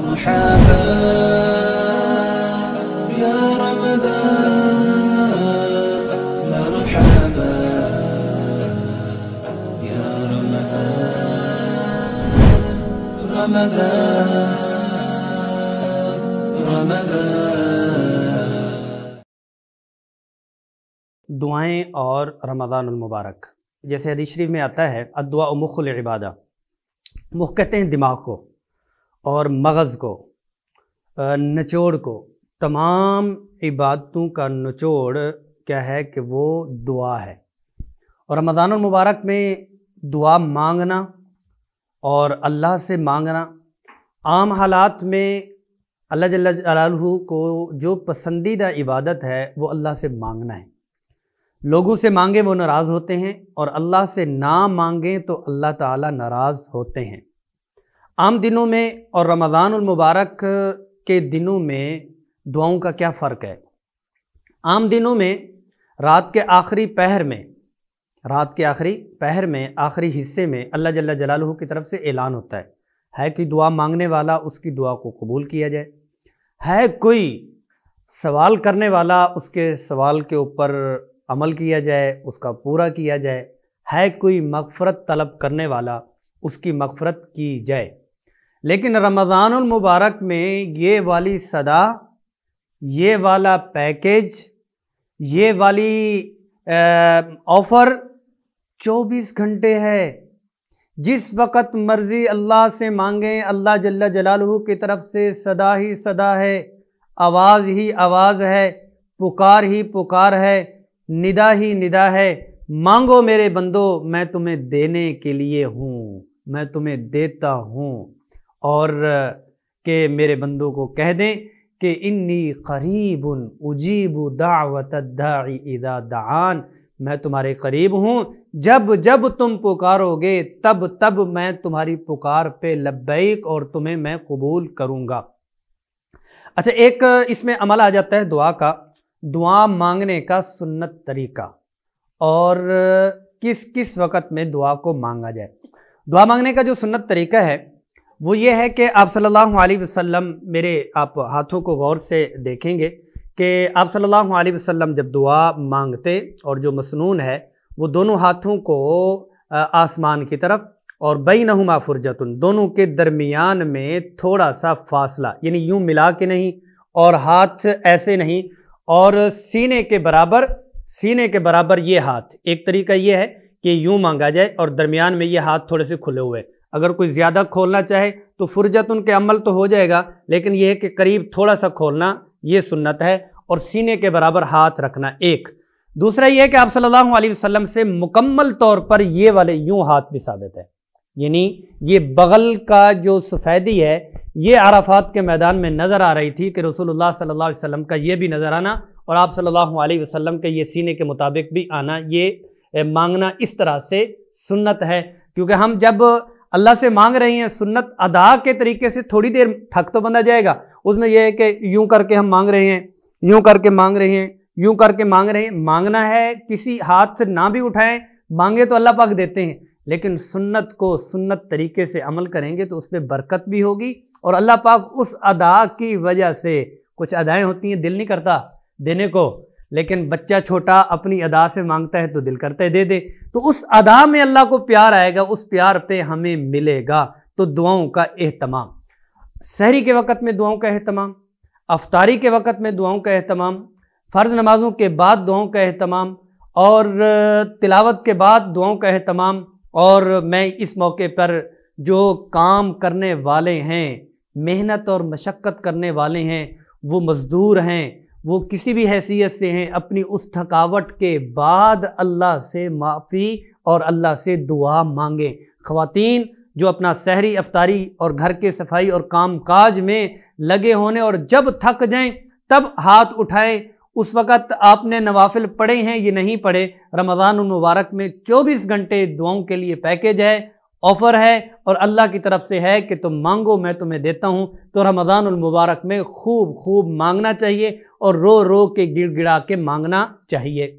مرحبا يا रमदान दुआएं और रमदानमबारक जैसे हदीशरीफ में आता है अदुआ मुखल इबादा मुख कहते हैं दिमाग को और मगज़ को नचोड़ को तमाम इबादतों का नचोड़ क्या है कि वो दुआ है और रमज़ान मुबारक में दुआ मांगना और अल्लाह से मांगना आम हालात में अल्लाह को जो पसंदीदा इबादत है वो अल्लाह से मांगना है लोगों से मांगे वो नाराज़ होते हैं और अल्लाह से ना मांगें तो अल्लाह ताला नाराज़ होते हैं आम दिनों में और रमज़ान मुबारक के दिनों में दुआओं का क्या फ़र्क है आम दिनों में रात के आखिरी पहर में रात के आखिरी पहर में आखिरी हिस्से में अल्लाह जल्ला जलालहू की तरफ से ऐलान होता है है कि दुआ मांगने वाला उसकी दुआ को कबूल किया जाए है कोई सवाल करने वाला उसके सवाल के ऊपर अमल किया जाए उसका पूरा किया जाए है कोई मगफरत तलब करने वाला उसकी मगफरत की जाए लेकिन रमज़ानमबारक में ये वाली सदा ये वाला पैकेज ये वाली ऑफ़र 24 घंटे है जिस वक़्त मर्ज़ी अल्लाह से मांगें अल्लाह जल्ला जलालहू की तरफ से सदा ही सदा है आवाज़ ही आवाज़ है पुकार ही पुकार है निदा ही निदा है मांगो मेरे बंदो मैं तुम्हें देने के लिए हूँ मैं तुम्हें देता हूँ और के मेरे बंदों को कह दें कि इन्नी करीब उजीब दावत इदा दान मैं तुम्हारे करीब हूँ जब जब तुम पुकारोगे तब तब मैं तुम्हारी पुकार पे लब्बैक और तुम्हें मैं कबूल करूँगा अच्छा एक इसमें अमल आ जाता है दुआ का दुआ मांगने का सुन्नत तरीका और किस किस वक़्त में दुआ को मांगा जाए दुआ मांगने का जो सुन्नत तरीका है वो ये है कि आप सल्लल्लाहु अलैहि वसल्लम मेरे आप हाथों को गौर से देखेंगे कि आप सल्लल्लाहु अलैहि वसल्लम जब दुआ मांगते और जो मसनून है वो दोनों हाथों को आसमान की तरफ और बई नहुमा फुरजतुन दोनों के दरमियान में थोड़ा सा फासला यानी यूँ मिला के नहीं और हाथ ऐसे नहीं और सीने के बराबर सीने के बराबर ये हाथ एक तरीका ये है कि यूँ मांगा जाए और दरमियान में ये हाथ थोड़े से खुले हुए अगर कोई ज़्यादा खोलना चाहे तो फुरजत उनके अमल तो हो जाएगा लेकिन यह है कि करीब थोड़ा सा खोलना ये सुन्नत है और सीने के बराबर हाथ रखना एक दूसरा यह है कि आप सल्लल्लाहु अलैहि वसल्लम से मुकम्मल तौर पर ये वाले यूं हाथ भी साबित है यानी ये बगल का जो सफ़ेदी है ये अराफात के मैदान में नज़र आ रही थी कि रसूलुल्लाह सल्लल्लाहु अलैहि वसल्लम का ये भी नज़र आना और आप सल्लल्लाहु अलैहि वसल्लम के ये सीने के मुताबिक भी आना ये मांगना इस तरह से सुन्नत है क्योंकि हम जब अल्लाह से मांग रही हैं सुन्नत अदा के तरीके से थोड़ी देर थक तो बंदा जाएगा उसमें यह है कि यूं करके हम मांग रहे हैं यूं करके मांग रहे हैं यूं करके मांग रहे हैं मांगना है किसी हाथ से ना भी उठाएं मांगे तो अल्लाह पाक देते हैं लेकिन सुन्नत को सुन्नत तरीके से अमल करेंगे तो उस पर बरकत भी होगी और अल्लाह पाक उस अदा की वजह से कुछ अदाएँ होती हैं दिल नहीं करता देने को लेकिन बच्चा छोटा अपनी अदा से मांगता है तो दिल करता है दे दे तो उस अदा में अल्लाह को प्यार आएगा उस प्यार पे हमें मिलेगा तो दुआओं का एहतमाम शहरी के वक़्त में दुआओं का अहतमाम अफ्तारी के वक़्त में दुआओं का अहतमाम फ़र्ज़ नमाज़ों के बाद दुआओं का अहतमाम और तिलावत के बाद दुआओं का अहतमाम और मैं इस मौके पर जो काम करने वाले हैं मेहनत और मशक्क़त करने वाले हैं वो मज़दूर हैं वो किसी भी हैसियत से हैं अपनी उस थकावट के बाद अल्लाह से माफ़ी और अल्लाह से दुआ मांगें ख़वातीन जो अपना शहरी अफ्तारी और घर के सफाई और काम काज में लगे होने और जब थक जाएं तब हाथ उठाएं उस वक़्त आपने नवाफिल पढ़े हैं ये नहीं पढ़े रमज़ान मुबारक में 24 घंटे दुआओं के लिए पैकेज है ऑफ़र है और अल्लाह की तरफ से है कि तुम मांगो मैं तुम्हें देता हूँ तो रमज़ान मुबारक में खूब खूब मांगना चाहिए और रो रो के गिड़ गिड़ा के मांगना चाहिए